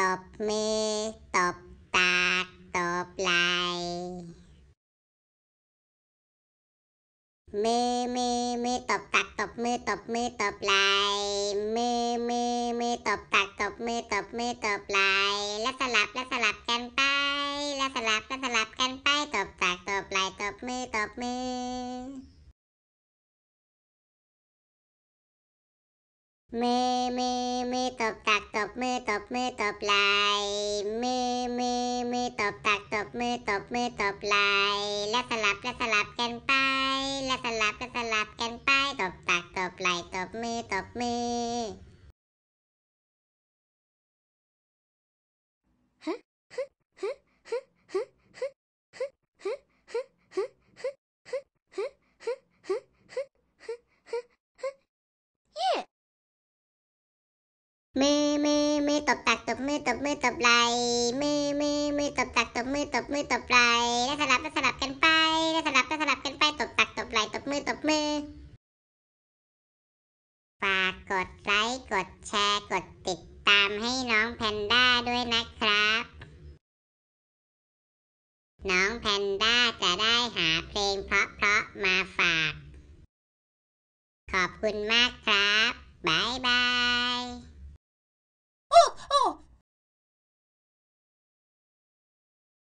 ตบมือตบปาก ตบไหลมือมือมือตบตักตบมือตบมือตบไหลมือมือมือตบตักตบมือตบมือตบไหล และสลับและสลับกันไป และสลับและสลับกันไปตบตักตบไหลตบมือตบมือ มือมือมือตบตักบมือตบมือตบไหลมือมือมือตบตักตบมือตบมือตบไหลและสลับและสลับกันไป และสลับและสลับกันไปตบตักตบไหลตบมือตบมือฮะมือมือมือตบตักตบมือตบมือตบไหลมือมือมือตบตักตบมือตบมือตบไหล แล้วสลับแล้วสลับกันไป แล้วสลับแล้วสลับกันไปตบตักตบไหลตบมือตบมือ ฝากกดไลค์กดแชร์กดติดตามให้น้องแพนด้าด้วยนะครับ น้องแพนด้าจะได้หาเพลงเพราะเพาะมาฝาก ขอบคุณมากครับบายบาย